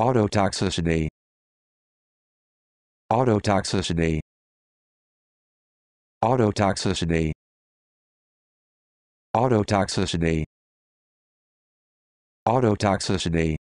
Autotoxicity Autotoxicity Autotoxicity Autotoxicity Autotoxicity